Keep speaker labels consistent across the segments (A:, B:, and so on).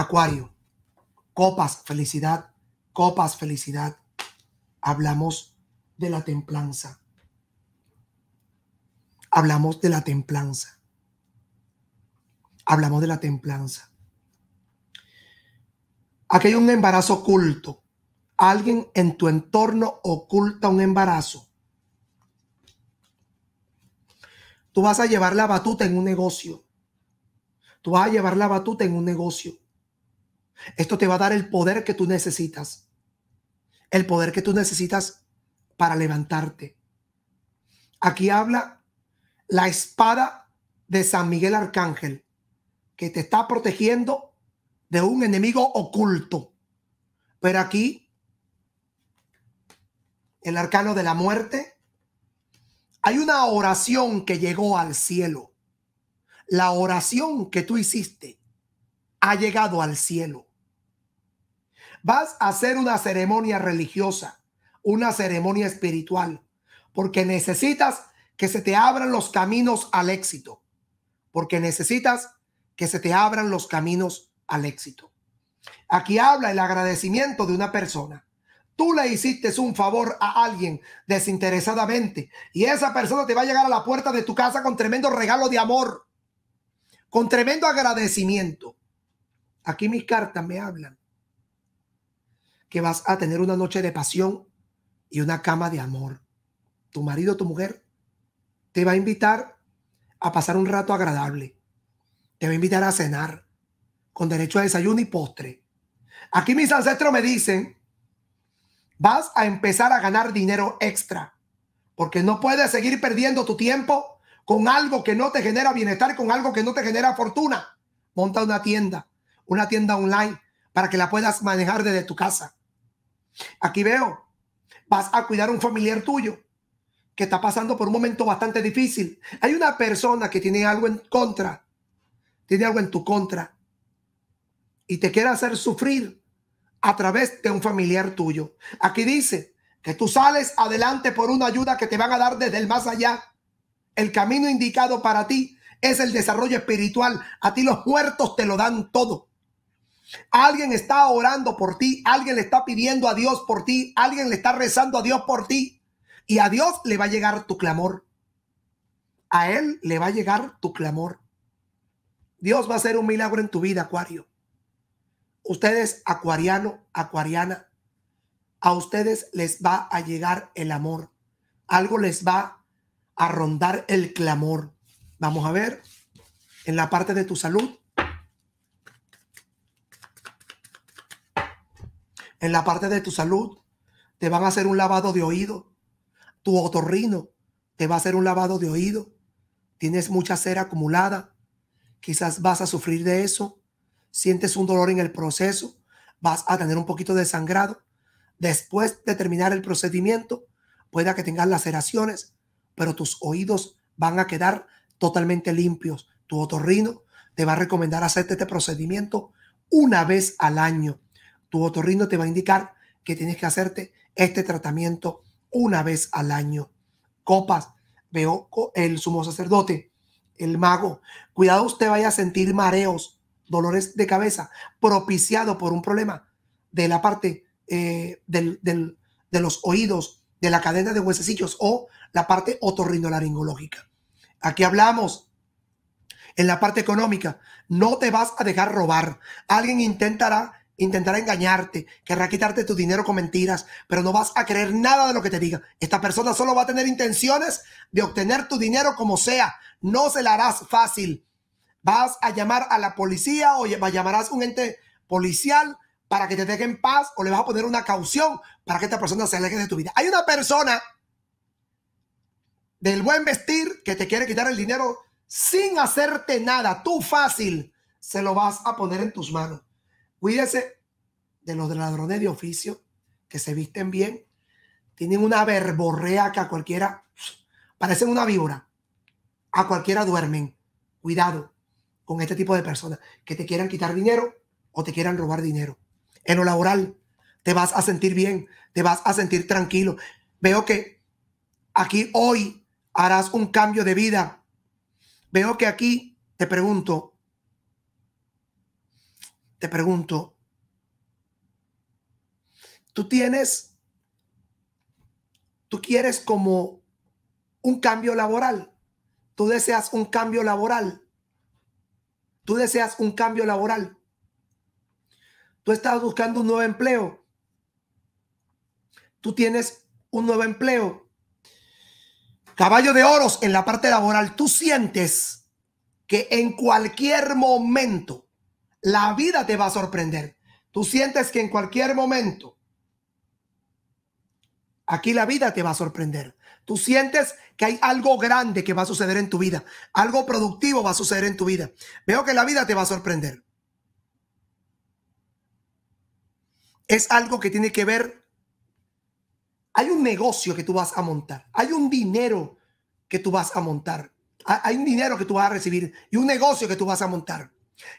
A: Acuario, copas, felicidad, copas, felicidad. Hablamos de la templanza. Hablamos de la templanza. Hablamos de la templanza. Aquí hay un embarazo oculto. Alguien en tu entorno oculta un embarazo. Tú vas a llevar la batuta en un negocio. Tú vas a llevar la batuta en un negocio. Esto te va a dar el poder que tú necesitas. El poder que tú necesitas para levantarte. Aquí habla la espada de San Miguel Arcángel, que te está protegiendo de un enemigo oculto. Pero aquí, el arcano de la muerte, hay una oración que llegó al cielo. La oración que tú hiciste ha llegado al cielo. Vas a hacer una ceremonia religiosa, una ceremonia espiritual, porque necesitas que se te abran los caminos al éxito, porque necesitas que se te abran los caminos al éxito. Aquí habla el agradecimiento de una persona. Tú le hiciste un favor a alguien desinteresadamente y esa persona te va a llegar a la puerta de tu casa con tremendo regalo de amor, con tremendo agradecimiento. Aquí mis cartas me hablan que vas a tener una noche de pasión y una cama de amor. Tu marido, o tu mujer, te va a invitar a pasar un rato agradable. Te va a invitar a cenar con derecho a desayuno y postre. Aquí mis ancestros me dicen, vas a empezar a ganar dinero extra, porque no puedes seguir perdiendo tu tiempo con algo que no te genera bienestar, con algo que no te genera fortuna. Monta una tienda, una tienda online para que la puedas manejar desde tu casa. Aquí veo, vas a cuidar a un familiar tuyo que está pasando por un momento bastante difícil. Hay una persona que tiene algo en contra, tiene algo en tu contra y te quiere hacer sufrir a través de un familiar tuyo. Aquí dice que tú sales adelante por una ayuda que te van a dar desde el más allá. El camino indicado para ti es el desarrollo espiritual. A ti los muertos te lo dan todo. Alguien está orando por ti, alguien le está pidiendo a Dios por ti, alguien le está rezando a Dios por ti. Y a Dios le va a llegar tu clamor. A Él le va a llegar tu clamor. Dios va a hacer un milagro en tu vida, Acuario. Ustedes, acuariano, acuariana, a ustedes les va a llegar el amor. Algo les va a rondar el clamor. Vamos a ver en la parte de tu salud. en la parte de tu salud, te van a hacer un lavado de oído, tu otorrino te va a hacer un lavado de oído, tienes mucha cera acumulada, quizás vas a sufrir de eso, sientes un dolor en el proceso, vas a tener un poquito de sangrado. Después de terminar el procedimiento, pueda que tengas laceraciones, pero tus oídos van a quedar totalmente limpios. Tu otorrino te va a recomendar hacer este procedimiento una vez al año tu otorrino te va a indicar que tienes que hacerte este tratamiento una vez al año. Copas, veo el sumo sacerdote, el mago. Cuidado, usted vaya a sentir mareos, dolores de cabeza, propiciado por un problema de la parte eh, de los oídos, de la cadena de huesecillos o la parte otorrino-laringológica. Aquí hablamos en la parte económica. No te vas a dejar robar. Alguien intentará intentará engañarte, querrá quitarte tu dinero con mentiras, pero no vas a creer nada de lo que te diga. Esta persona solo va a tener intenciones de obtener tu dinero como sea. No se la harás fácil. Vas a llamar a la policía o llamarás a un ente policial para que te deje paz o le vas a poner una caución para que esta persona se aleje de tu vida. Hay una persona del buen vestir que te quiere quitar el dinero sin hacerte nada. Tú fácil se lo vas a poner en tus manos. Cuídese de los ladrones de oficio que se visten bien, tienen una verborrea que a cualquiera parecen una víbora. A cualquiera duermen. Cuidado con este tipo de personas que te quieran quitar dinero o te quieran robar dinero. En lo laboral te vas a sentir bien, te vas a sentir tranquilo. Veo que aquí hoy harás un cambio de vida. Veo que aquí te pregunto, te pregunto, tú tienes, tú quieres como un cambio laboral, tú deseas un cambio laboral, tú deseas un cambio laboral, tú estás buscando un nuevo empleo, tú tienes un nuevo empleo. Caballo de oros en la parte laboral, tú sientes que en cualquier momento la vida te va a sorprender. Tú sientes que en cualquier momento, aquí la vida te va a sorprender. Tú sientes que hay algo grande que va a suceder en tu vida, algo productivo va a suceder en tu vida. Veo que la vida te va a sorprender. Es algo que tiene que ver, hay un negocio que tú vas a montar, hay un dinero que tú vas a montar, hay un dinero que tú vas a recibir y un negocio que tú vas a montar.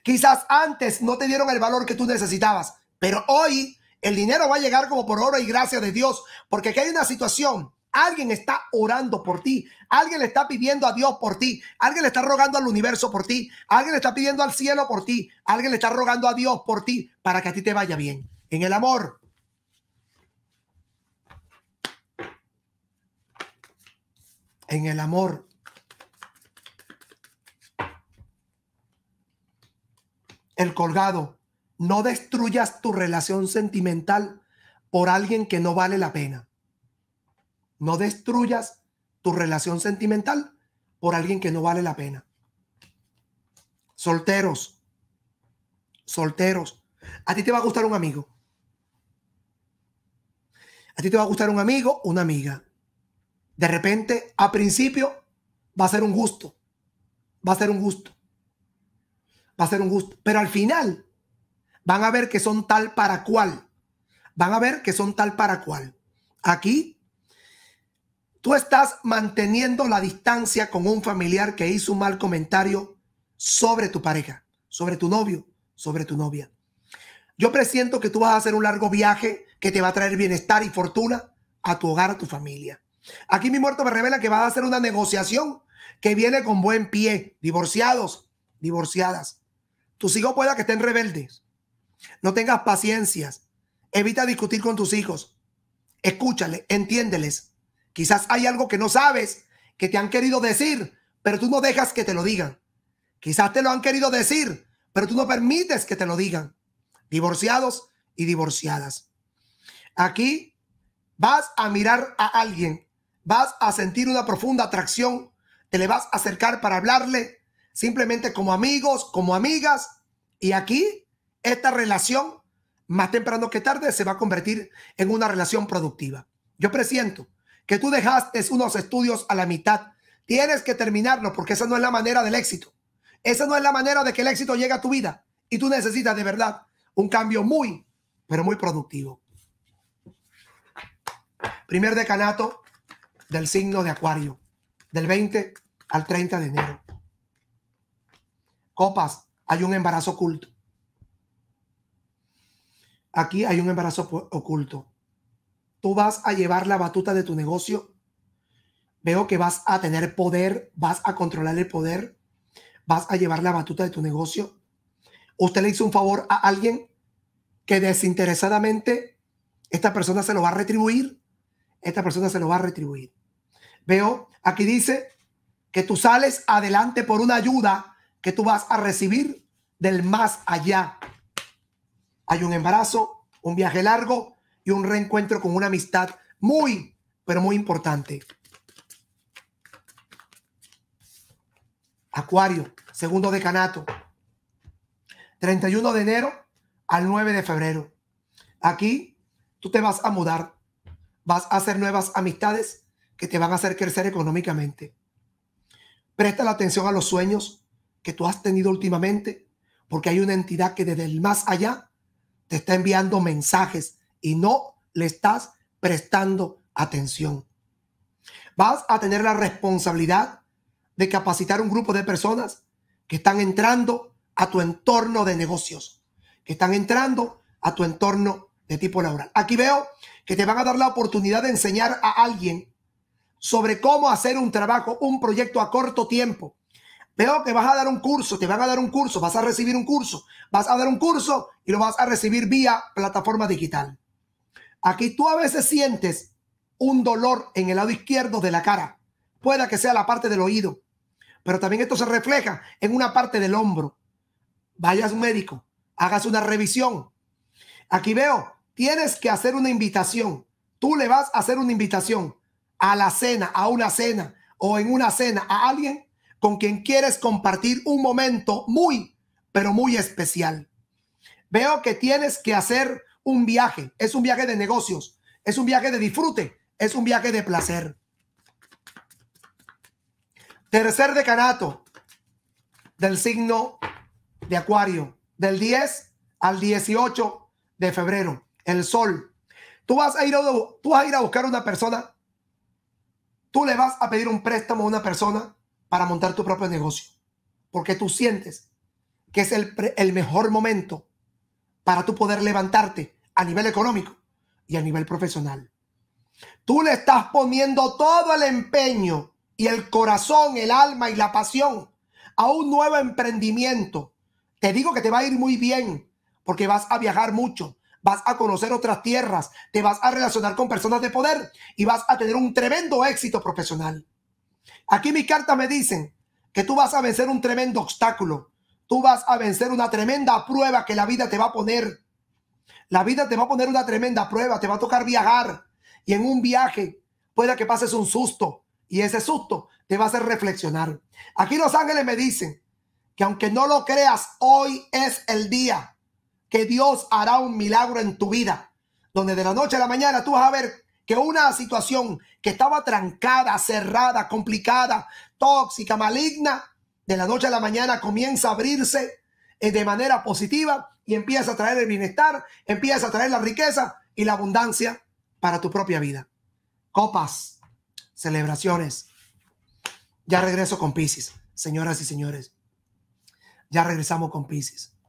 A: Quizás antes no te dieron el valor que tú necesitabas, pero hoy el dinero va a llegar como por obra y gracia de Dios, porque aquí hay una situación. Alguien está orando por ti, alguien le está pidiendo a Dios por ti, alguien le está rogando al universo por ti, alguien le está pidiendo al cielo por ti, alguien le está rogando a Dios por ti para que a ti te vaya bien. En el amor, en el amor. el colgado, no destruyas tu relación sentimental por alguien que no vale la pena. No destruyas tu relación sentimental por alguien que no vale la pena. Solteros, solteros, a ti te va a gustar un amigo. A ti te va a gustar un amigo, una amiga. De repente, a principio, va a ser un gusto. Va a ser un gusto va a ser un gusto. Pero al final van a ver que son tal para cual. Van a ver que son tal para cual. Aquí tú estás manteniendo la distancia con un familiar que hizo un mal comentario sobre tu pareja, sobre tu novio, sobre tu novia. Yo presiento que tú vas a hacer un largo viaje que te va a traer bienestar y fortuna a tu hogar, a tu familia. Aquí mi muerto me revela que vas a hacer una negociación que viene con buen pie, divorciados, divorciadas. Tus hijos puedan que estén rebeldes. No tengas paciencias. Evita discutir con tus hijos. Escúchale, entiéndeles. Quizás hay algo que no sabes, que te han querido decir, pero tú no dejas que te lo digan. Quizás te lo han querido decir, pero tú no permites que te lo digan. Divorciados y divorciadas. Aquí vas a mirar a alguien, vas a sentir una profunda atracción, te le vas a acercar para hablarle simplemente como amigos, como amigas. Y aquí, esta relación, más temprano que tarde, se va a convertir en una relación productiva. Yo presiento que tú dejaste unos estudios a la mitad. Tienes que terminarlo porque esa no es la manera del éxito. Esa no es la manera de que el éxito llegue a tu vida. Y tú necesitas de verdad un cambio muy, pero muy productivo. Primer decanato del signo de Acuario, del 20 al 30 de enero copas, hay un embarazo oculto. Aquí hay un embarazo oculto. Tú vas a llevar la batuta de tu negocio. Veo que vas a tener poder, vas a controlar el poder, vas a llevar la batuta de tu negocio. Usted le hizo un favor a alguien que desinteresadamente esta persona se lo va a retribuir. Esta persona se lo va a retribuir. Veo, aquí dice que tú sales adelante por una ayuda que tú vas a recibir del más allá. Hay un embarazo, un viaje largo y un reencuentro con una amistad muy, pero muy importante. Acuario, segundo decanato, 31 de enero al 9 de febrero. Aquí tú te vas a mudar, vas a hacer nuevas amistades que te van a hacer crecer económicamente. Presta la atención a los sueños, que tú has tenido últimamente, porque hay una entidad que desde el más allá te está enviando mensajes y no le estás prestando atención. Vas a tener la responsabilidad de capacitar un grupo de personas que están entrando a tu entorno de negocios, que están entrando a tu entorno de tipo laboral. Aquí veo que te van a dar la oportunidad de enseñar a alguien sobre cómo hacer un trabajo, un proyecto a corto tiempo Veo que vas a dar un curso, te van a dar un curso, vas a recibir un curso, vas a dar un curso y lo vas a recibir vía plataforma digital. Aquí tú a veces sientes un dolor en el lado izquierdo de la cara, pueda que sea la parte del oído, pero también esto se refleja en una parte del hombro. Vayas a un médico, hagas una revisión. Aquí veo, tienes que hacer una invitación. Tú le vas a hacer una invitación a la cena, a una cena o en una cena a alguien con quien quieres compartir un momento muy, pero muy especial. Veo que tienes que hacer un viaje. Es un viaje de negocios, es un viaje de disfrute, es un viaje de placer. Tercer decanato del signo de Acuario, del 10 al 18 de febrero, el sol. Tú vas a ir a, buscar a una persona, tú le vas a pedir un préstamo a una persona, para montar tu propio negocio, porque tú sientes que es el, mejor momento para tú poder levantarte a nivel económico y a nivel profesional. Tú le estás poniendo todo el empeño y el corazón, el alma y la pasión a un nuevo emprendimiento. Te digo que te va a ir muy bien porque vas a viajar mucho, vas a conocer otras tierras, te vas a relacionar con personas de poder y vas a tener un tremendo éxito profesional. Aquí mis cartas me dicen que tú vas a vencer un tremendo obstáculo. Tú vas a vencer una tremenda prueba que la vida te va a poner. La vida te va a poner una tremenda prueba. Te va a tocar viajar. Y en un viaje pueda que pases un susto. Y ese susto te va a hacer reflexionar. Aquí los ángeles me dicen que aunque no lo creas, hoy es el día que Dios hará un milagro en tu vida. Donde de la noche a la mañana tú vas a ver que una situación que estaba trancada, cerrada, complicada, tóxica, maligna, de la noche a la mañana comienza a abrirse eh, de manera positiva y empieza a traer el bienestar, empieza a traer la riqueza y la abundancia para tu propia vida. Copas, celebraciones. Ya regreso con Pisces, señoras y señores. Ya regresamos con Pisces.